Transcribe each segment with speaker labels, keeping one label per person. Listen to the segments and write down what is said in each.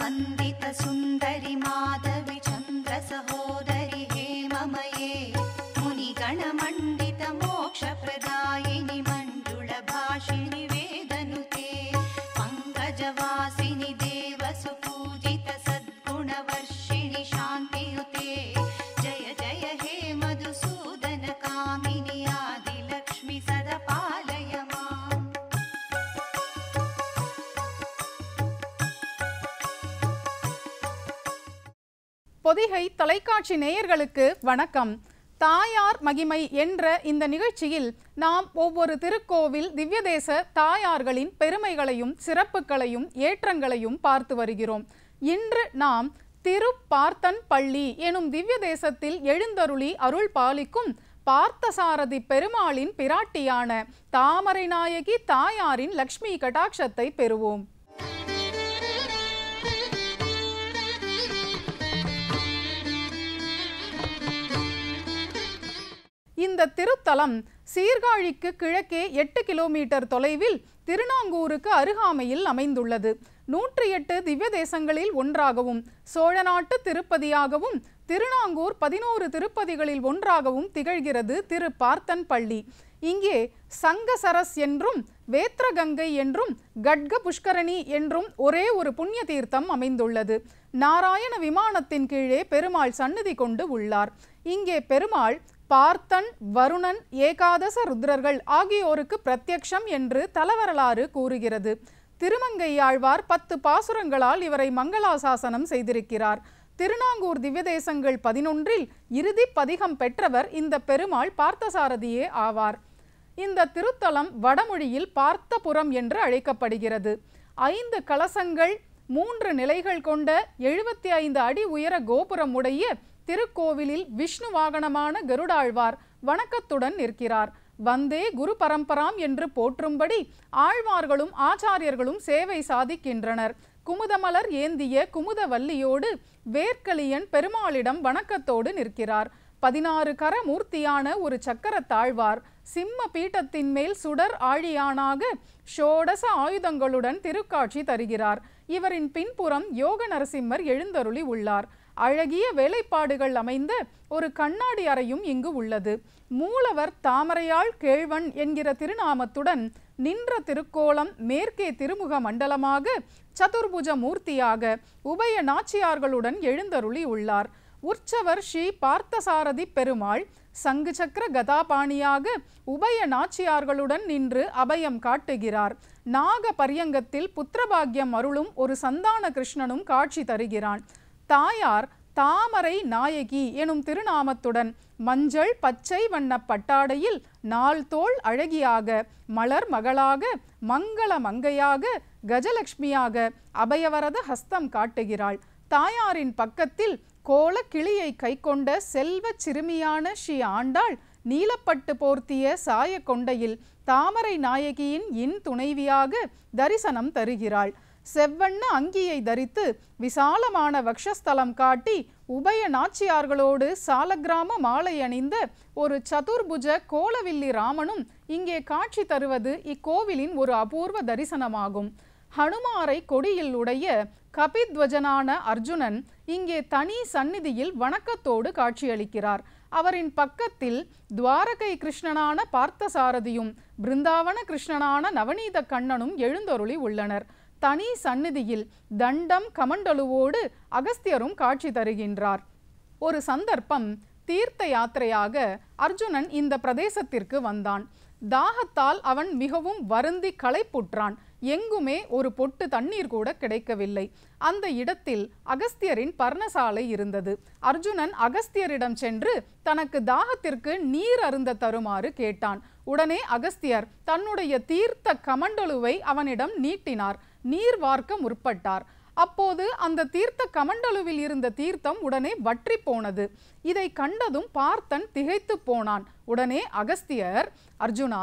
Speaker 1: वन्दितसुन्दरि माधविन्द्रसहोदरि हेममये मोक्षप्रदायिनि मण्डुलभाषिणि वेदनुते पङ्कजवास பொதிகை தொலைக்காட்சி நேயர்களுக்கு வணக்கம் தாயார் மகிமை என்ற இந்த நிகழ்ச்சியில் நாம் ஒவ்வொரு திருக்கோவில் திவ்யதேச தாயார்களின் பெருமைகளையும் சிறப்புகளையும் ஏற்றங்களையும் பார்த்து வருகிறோம் இன்று நாம் திருப்பார்த்தன் பள்ளி எனும் திவ்ய தேசத்தில் எழுந்தருளி அருள் பாலிக்கும் பார்த்தசாரதி பெருமாளின் பிராட்டியான தாமரை நாயகி தாயாரின் லக்ஷ்மி கடாட்சத்தை பெறுவோம் இந்த திருத்தலம் சீர்காழிக்கு கிழக்கே எட்டு கிலோமீட்டர் தொலைவில் திருநாங்கூருக்கு அருகாமையில் அமைந்துள்ளது நூற்றி எட்டு திவ்ய தேசங்களில் ஒன்றாகவும் சோழ நாட்டு திருப்பதியாகவும் திருநாங்கூர் பதினோரு திருப்பதிகளில் ஒன்றாகவும் திகழ்கிறது திரு பார்த்தன் பள்ளி இங்கே சங்கசரஸ் என்றும் வேத்ரகங்கை என்றும் கட்க புஷ்கரணி என்றும் ஒரே ஒரு புண்ணிய தீர்த்தம் அமைந்துள்ளது நாராயண விமானத்தின் கீழே பெருமாள் சன்னதி கொண்டு உள்ளார் இங்கே பெருமாள் பார்த்தன் வருணன் ஏகாதச ருத்ரர்கள் ஆகியோருக்கு பிரத்யக்ஷம் என்று தலவரலாறு கூறுகிறது திருமங்கையாழ்வார் பத்து பாசுரங்களால் இவரை மங்களாசாசனம் செய்திருக்கிறார் திருநாங்கூர் திவ்யதேசங்கள் பதினொன்றில் இறுதி பதிகம் பெற்றவர் இந்த பெருமாள் பார்த்தசாரதியே ஆவார் இந்த திருத்தலம் வடமொழியில் பார்த்தபுரம் என்று அழைக்கப்படுகிறது ஐந்து கலசங்கள் மூன்று நிலைகள் கொண்ட எழுபத்தி ஐந்து அடி உயர கோபுரம் உடைய திருக்கோவிலில் விஷ்ணு வாகனமான கருடாழ்வார் வணக்கத்துடன் நிற்கிறார் வந்தே குரு பரம்பராம் என்று போற்றும்படி ஆழ்வார்களும் ஆச்சாரியர்களும் சேவை சாதிக்கின்றனர் குமுதமலர் ஏந்திய குமுதவல்லியோடு வேர்க்கலியன் பெருமாளிடம் வணக்கத்தோடு நிற்கிறார் பதினாறு கர மூர்த்தியான ஒரு சக்கர தாழ்வார் சிம்ம பீட்டத்தின் மேல் சுடர் ஆழியானாக ஷோடச ஆயுதங்களுடன் திருக்காட்சி தருகிறார் இவரின் பின்புறம் யோக நரசிம்மர் எழுந்தருளி உள்ளார் அழகிய வேலைப்பாடுகள் அமைந்த ஒரு கண்ணாடி அறையும் இங்கு உள்ளது மூலவர் தாமரையாள் கேழ்வன் என்கிற திருநாமத்துடன் நின்ற திருக்கோலம் மேற்கே திருமுக மண்டலமாக சதுர்புஜ மூர்த்தியாக உபய நாச்சியார்களுடன் எழுந்தருளி உள்ளார் உற்சவர் ஸ்ரீ பார்த்தசாரதி பெருமாள் சங்கு சக்கர கதாபாணியாக உபய நாச்சியார்களுடன் நின்று அபயம் காட்டுகிறார் நாக பரியங்கத்தில் புத்திரபாகியம் அருளும் ஒரு சந்தான கிருஷ்ணனும் காட்சி தருகிறான் தாயார் தாமரை நாயகி எனும் திருநாமத்துடன் மஞ்சள் பச்சை வண்ண பட்டாடையில் நாள்தோள் அழகியாக மலர் மகளாக மங்கள மங்கையாக கஜலக்ஷ்மியாக அபயவரத ஹஸ்தம் காட்டுகிறாள் தாயாரின் பக்கத்தில் கோல கிளியை கைக்கொண்ட செல்வ சிறுமியான ஸ்ரீ ஆண்டாள் நீலப்பட்டு போர்த்திய சாய கொண்டையில் தாமரை நாயகியின் இன் துணைவியாக தரிசனம் தருகிறாள் செவ்வண்ண அங்கியை தரித்து விசாலமான வக்ஷஸ்தலம் காட்டி உபய நாச்சியார்களோடு சாலக்கிராம மாலை அணிந்த ஒரு சதுர்புஜ கோலவில்லி ராமனும் இங்கே காட்சி தருவது இக்கோவிலின் ஒரு அபூர்வ தரிசனமாகும் ஹனுமாரை கொடியில் உடைய கபித்வஜனான அர்ஜுனன் இங்கே தனி சந்நிதியில் வணக்கத்தோடு காட்சியளிக்கிறார் அவரின் பக்கத்தில் துவாரகை கிருஷ்ணனான பார்த்தசாரதியும் பிருந்தாவன கிருஷ்ணனான நவநீத கண்ணனும் எழுந்தொருளி உள்ளனர் தனி சந்நிதியில் தண்டம் கமண்டலுவோடு அகஸ்தியரும் காட்சி தருகின்றார் ஒரு சந்தர்ப்பம் தீர்த்த யாத்திரையாக அர்ஜுனன் இந்த பிரதேசத்திற்கு வந்தான் தாகத்தால் அவன் மிகவும் வருந்தி களைப்புற்றான் எங்குமே ஒரு பொட்டு தண்ணீர் கூட கிடைக்கவில்லை அந்த இடத்தில் அகஸ்தியரின் பர்ணசாலை இருந்தது அர்ஜுனன் அகஸ்தியரிடம் சென்று தனக்கு தாகத்திற்கு நீர் அருந்த தருமாறு கேட்டான் உடனே அகஸ்தியர் தன்னுடைய தீர்த்த கமண்டலுவை அவனிடம் நீட்டினார் நீர் வார்க்க முற்பட்டார் அப்போது அந்த தீர்த்த கமண்டலுவில் இருந்த தீர்த்தம் உடனே வற்றி போனது இதை கண்டதும் பார்த்தன் திகைத்து போனான் உடனே அகஸ்தியர் அர்ஜுனா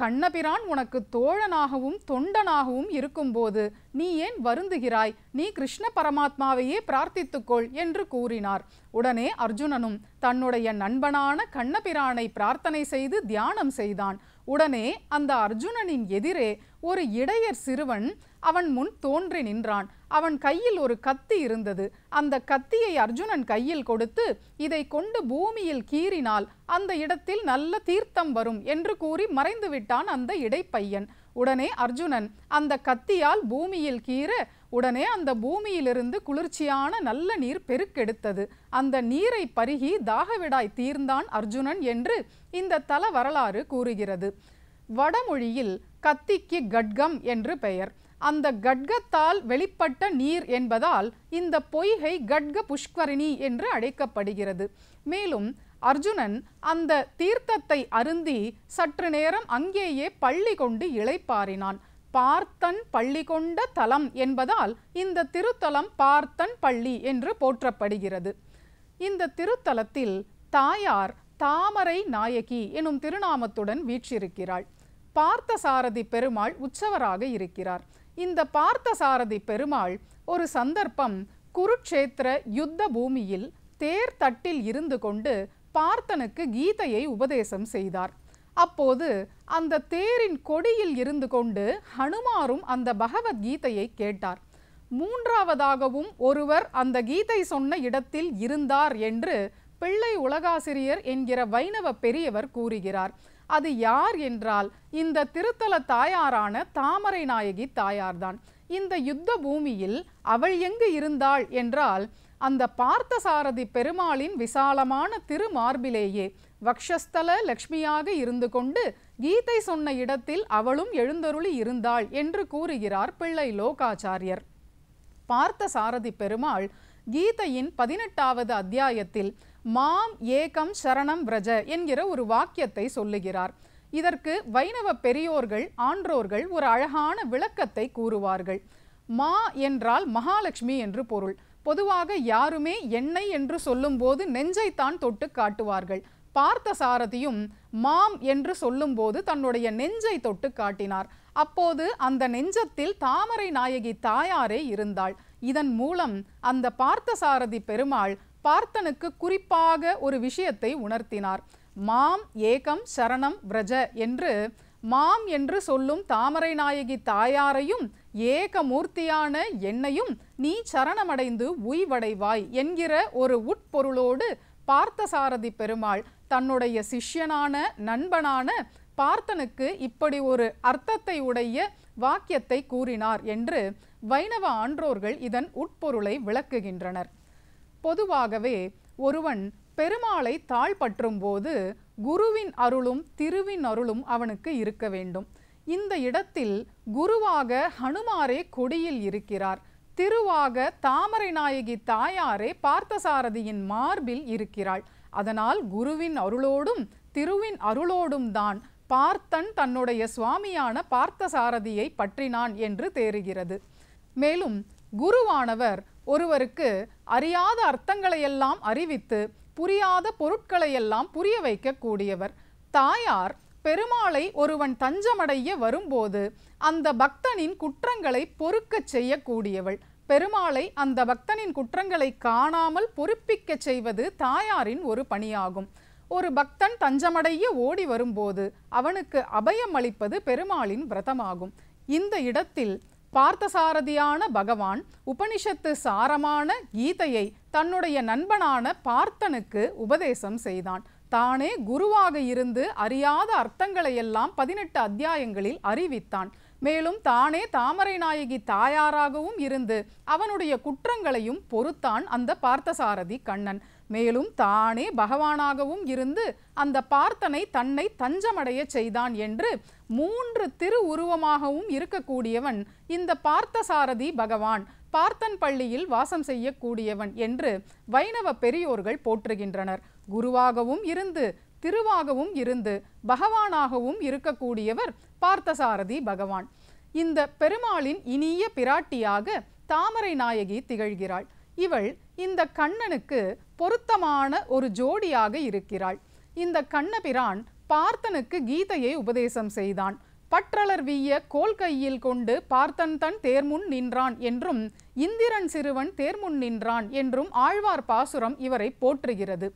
Speaker 1: கண்ணபிரான் உனக்கு தோழனாகவும் தொண்டனாகவும் இருக்கும்போது நீ ஏன் வருந்துகிறாய் நீ கிருஷ்ண பரமாத்மாவையே பிரார்த்தித்துக்கொள் என்று கூறினார் உடனே அர்ஜுனனும் தன்னுடைய நண்பனான கண்ணபிரானை பிரார்த்தனை செய்து தியானம் செய்தான் உடனே அந்த அர்ஜுனனின் எதிரே ஒரு இடையர் சிறுவன் அவன் முன் தோன்றி நின்றான் அவன் கையில் ஒரு கத்தி இருந்தது அந்த கத்தியை அர்ஜுனன் கையில் கொடுத்து இதை கொண்டு பூமியில் கீறினால் அந்த இடத்தில் நல்ல தீர்த்தம் வரும் என்று கூறி மறைந்து விட்டான் அந்த இடைப்பையன் உடனே அர்ஜுனன் அந்த கத்தியால் பூமியில் கீற உடனே அந்த பூமியிலிருந்து குளிர்ச்சியான நல்ல நீர் பெருக்கெடுத்தது அந்த நீரை பருகி தாகவிடாய் தீர்ந்தான் அர்ஜுனன் என்று இந்த தல வரலாறு கூறுகிறது வடமொழியில் கத்திக்கு கட்கம் என்று பெயர் அந்த கட்கத்தால் வெளிப்பட்ட நீர் என்பதால் இந்த பொய்கை கட்க புஷ்கரிணி என்று அழைக்கப்படுகிறது மேலும் அர்ஜுனன் அந்த தீர்த்தத்தை அருந்தி சற்று நேரம் அங்கேயே பள்ளி கொண்டு இளைப்பாறினான் பார்த்தன் பள்ளி கொண்ட தலம் என்பதால் இந்த திருத்தலம் பார்த்தன் பள்ளி என்று போற்றப்படுகிறது இந்த திருத்தலத்தில் தாயார் தாமரை நாயகி எனும் திருநாமத்துடன் வீற்றிருக்கிறாள் பார்த்தசாரதி பெருமாள் உற்சவராக இருக்கிறார் இந்த பார்த்தசாரதி பெருமாள் ஒரு சந்தர்ப்பம் குருட்சேத்திர யுத்த பூமியில் தேர் தட்டில் இருந்து கொண்டு பார்த்தனுக்கு கீதையை உபதேசம் செய்தார் அப்போது அந்த தேரின் கொடியில் இருந்து கொண்டு ஹனுமாரும் அந்த பகவத்கீதையை கேட்டார் மூன்றாவதாகவும் ஒருவர் அந்த கீதை சொன்ன இடத்தில் இருந்தார் என்று பிள்ளை உலகாசிரியர் என்கிற வைணவ பெரியவர் கூறுகிறார் அது யார் என்றால் இந்த திருத்தல தாயாரான தாமரை நாயகி தாயார்தான் இந்த யுத்த பூமியில் அவள் எங்கு இருந்தாள் என்றால் அந்த பார்த்தசாரதி பெருமாளின் விசாலமான திருமார்பிலேயே வக்ஷஸ்தல லக்ஷ்மியாக இருந்து கொண்டு கீதை சொன்ன இடத்தில் அவளும் எழுந்தருளி இருந்தாள் என்று கூறுகிறார் பிள்ளை லோகாச்சாரியர் பார்த்த சாரதி பெருமாள் கீதையின் பதினெட்டாவது அத்தியாயத்தில் மாம் ஏகம் சரணம் விரஜ என்கிற ஒரு வாக்கியத்தை சொல்லுகிறார் இதற்கு வைணவ பெரியோர்கள் ஆன்றோர்கள் ஒரு அழகான விளக்கத்தை கூறுவார்கள் மா என்றால் மகாலட்சுமி என்று பொருள் பொதுவாக யாருமே என்னை என்று சொல்லும்போது நெஞ்சைத்தான் தொட்டு காட்டுவார்கள் பார்த்த சாரதியும் மாம் என்று சொல்லும்போது தன்னுடைய நெஞ்சை தொட்டு காட்டினார் அப்போது அந்த நெஞ்சத்தில் தாமரை நாயகி தாயாரே இருந்தாள் இதன் மூலம் அந்த பார்த்தசாரதி பெருமாள் பார்த்தனுக்கு குறிப்பாக ஒரு விஷயத்தை உணர்த்தினார் மாம் ஏகம் சரணம் விரஜ என்று மாம் என்று சொல்லும் தாமரை நாயகி தாயாரையும் ஏக மூர்த்தியான என்னையும் நீ சரணமடைந்து உய்வடைவாய் என்கிற ஒரு உட்பொருளோடு பார்த்தசாரதி பெருமாள் தன்னுடைய சிஷ்யனான நண்பனான பார்த்தனுக்கு இப்படி ஒரு அர்த்தத்தை உடைய வாக்கியத்தை கூறினார் என்று வைணவ ஆன்றோர்கள் இதன் உட்பொருளை விளக்குகின்றனர் பொதுவாகவே ஒருவன் பெருமாளை தாழ்பற்றும் போது குருவின் அருளும் திருவின் அருளும் அவனுக்கு இருக்க வேண்டும் இந்த இடத்தில் குருவாக ஹனுமாரே கொடியில் இருக்கிறார் திருவாக தாமரை நாயகி தாயாரே பார்த்தசாரதியின் மார்பில் இருக்கிறாள் அதனால் குருவின் அருளோடும் திருவின் அருளோடும் தான் பார்த்தன் தன்னுடைய சுவாமியான பார்த்தசாரதியை பற்றினான் என்று தேறுகிறது மேலும் குருவானவர் ஒருவருக்கு அறியாத அர்த்தங்களையெல்லாம் அறிவித்து புரியாத பொருட்களையெல்லாம் புரிய வைக்கக்கூடியவர் தாயார் பெருமாளை ஒருவன் தஞ்சமடைய வரும்போது அந்த பக்தனின் குற்றங்களை பொறுக்கச் செய்யக்கூடியவள் பெருமாளை அந்த பக்தனின் குற்றங்களை காணாமல் பொறுப்பிக்க செய்வது தாயாரின் ஒரு பணியாகும் ஒரு பக்தன் தஞ்சமடைய ஓடி வரும்போது அவனுக்கு அபயம் அளிப்பது பெருமாளின் விரதமாகும் இந்த இடத்தில் பார்த்தசாரதியான பகவான் உபனிஷத்து சாரமான கீதையை தன்னுடைய நண்பனான பார்த்தனுக்கு உபதேசம் செய்தான் தானே குருவாக இருந்து அறியாத அர்த்தங்களையெல்லாம் பதினெட்டு அத்தியாயங்களில் அறிவித்தான் மேலும் தானே தாமரை நாயகி தாயாராகவும் இருந்து அவனுடைய குற்றங்களையும் பொறுத்தான் அந்த பார்த்தசாரதி கண்ணன் மேலும் தானே பகவானாகவும் இருந்து அந்த பார்த்தனை தன்னை தஞ்சமடைய செய்தான் என்று மூன்று திரு உருவமாகவும் இருக்கக்கூடியவன் இந்த பார்த்தசாரதி பகவான் பார்த்தன் பள்ளியில் வாசம் செய்யக்கூடியவன் என்று வைணவ பெரியோர்கள் போற்றுகின்றனர் குருவாகவும் இருந்து திருவாகவும் இருந்து பகவானாகவும் இருக்கக்கூடியவர் பார்த்தசாரதி பகவான் இந்த பெருமாளின் இனிய பிராட்டியாக தாமரை நாயகி திகழ்கிறாள் இவள் இந்த கண்ணனுக்கு பொருத்தமான ஒரு ஜோடியாக இருக்கிறாள் இந்த கண்ணபிரான் பார்த்தனுக்கு கீதையை உபதேசம் செய்தான் பற்றலர் வீய கோல் கையில் கொண்டு பார்த்தன் தன் தேர்முன் நின்றான் என்றும் இந்திரன் சிறுவன் தேர்முன் நின்றான் என்றும் ஆழ்வார் பாசுரம் இவரை போற்றுகிறது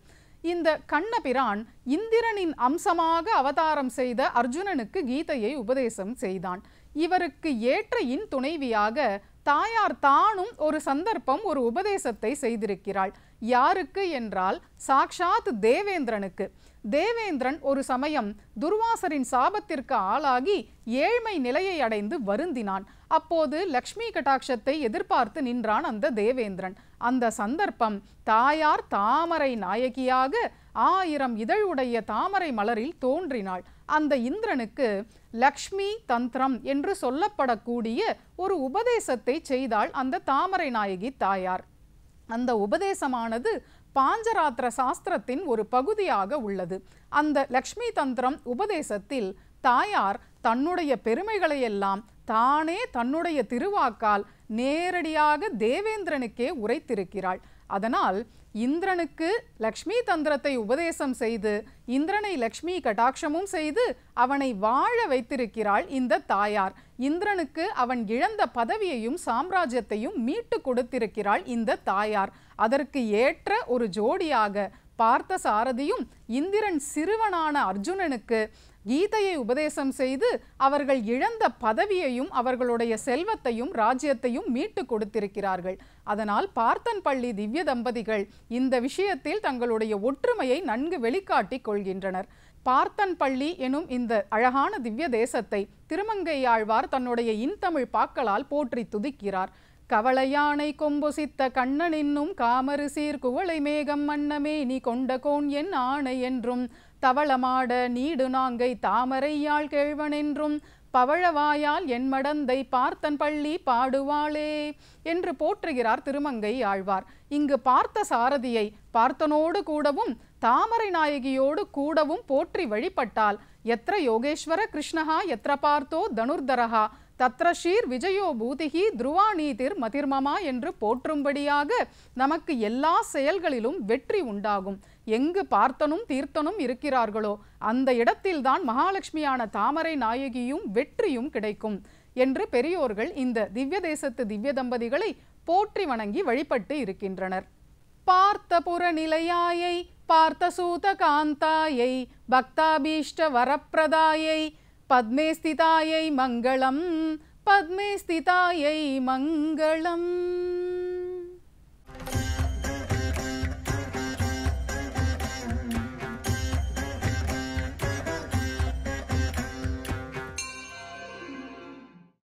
Speaker 1: இந்த கண்ணபிரான் இந்திரனின் அம்சமாக அவதாரம் செய்த அர்ஜுனனுக்கு கீதையை உபதேசம் செய்தான் இவருக்கு ஏற்றையின் துணைவியாக தாயார் தானும் ஒரு சந்தர்ப்பம் ஒரு உபதேசத்தை செய்திருக்கிறாள் யாருக்கு என்றால் சாக்ஷாத் தேவேந்திரனுக்கு தேவேந்திரன் ஒரு சமயம் துர்வாசரின் சாபத்திற்கு ஆளாகி ஏழ்மை நிலையை அடைந்து வருந்தினான் அப்போது லக்ஷ்மி கட்டாட்சத்தை எதிர்பார்த்து நின்றான் அந்த தேவேந்திரன் அந்த சந்தர்ப்பம் தாயார் தாமரை நாயகியாக ஆயிரம் இதழுடைய தாமரை மலரில் தோன்றினாள் அந்த இந்திரனுக்கு லக்ஷ்மி தந்திரம் என்று சொல்லப்படக்கூடிய ஒரு உபதேசத்தை செய்தாள் அந்த தாமரை நாயகி தாயார் அந்த உபதேசமானது பாஞ்சராத்திர சாஸ்திரத்தின் ஒரு பகுதியாக உள்ளது அந்த லக்ஷ்மி தந்திரம் உபதேசத்தில் தாயார் தன்னுடைய பெருமைகளையெல்லாம் தானே தன்னுடைய திருவாக்கால் நேரடியாக தேவேந்திரனுக்கே உரைத்திருக்கிறாள் அதனால் இந்திரனுக்கு லக்ஷ்மி தந்திரத்தை உபதேசம் செய்து இந்திரனை லக்ஷ்மி கடாட்சமும் செய்து அவனை வாழ வைத்திருக்கிறாள் இந்த தாயார் இந்திரனுக்கு அவன் இழந்த பதவியையும் சாம்ராஜ்யத்தையும் மீட்டு கொடுத்திருக்கிறாள் இந்த தாயார் அதற்கு ஏற்ற ஒரு ஜோடியாக பார்த்த சாரதியும் இந்திரன் சிறுவனான அர்ஜுனனுக்கு கீதையை உபதேசம் செய்து அவர்கள் இழந்த பதவியையும் அவர்களுடைய செல்வத்தையும் ராஜ்யத்தையும் மீட்டு கொடுத்திருக்கிறார்கள் அதனால் பார்த்தன் பள்ளி திவ்ய தம்பதிகள் இந்த விஷயத்தில் தங்களுடைய ஒற்றுமையை நன்கு வெளிக்காட்டிக் கொள்கின்றனர் பார்த்தன் பள்ளி எனும் இந்த அழகான திவ்ய தேசத்தை திருமங்கையாழ்வார் தன்னுடைய இன்தமிழ் பாக்களால் போற்றி துதிக்கிறார் கவளையானை கொம்பொசித்த கண்ணனின்னும் காமரு சீர் குவளை மேகம் மன்னமே நீ கொண்ட கோன் என் ஆணை என்றும் தவளமாட நீடு நாங்கை தாமரையாள் கேழ்வனென்றும் பவழவாயால் என் மடந்தை பார்த்தன் பள்ளி பாடுவாளே என்று போற்றுகிறார் திருமங்கை ஆழ்வார் இங்கு பார்த்த சாரதியை பார்த்தனோடு கூடவும் தாமரை நாயகியோடு கூடவும் போற்றி வழிபட்டால் எத்த யோகேஸ்வர கிருஷ்ணஹா எத்திர பார்த்தோ தனுர்தரஹா தத்ரஷீர் விஜயோ பூதிகி துருவா நீதிர் மதிர்மமா என்று போற்றும்படியாக நமக்கு எல்லா செயல்களிலும் வெற்றி உண்டாகும் எங்கு பார்த்தனும் தீர்த்தனும் இருக்கிறார்களோ அந்த இடத்தில்தான் மகாலட்சுமியான தாமரை நாயகியும் வெற்றியும் கிடைக்கும் என்று பெரியோர்கள் இந்த திவ்ய தேசத்து திவ்ய தம்பதிகளை போற்றி வணங்கி வழிபட்டு இருக்கின்றனர் பார்த்த புறநிலையாயை பார்த்த சூத காந்தாயை பக்தாபீஷ்ட வரப்பிரதாயை पद्मे स्थितायै मङ्गलम् पद्मे स्थितायै मङ्गलम्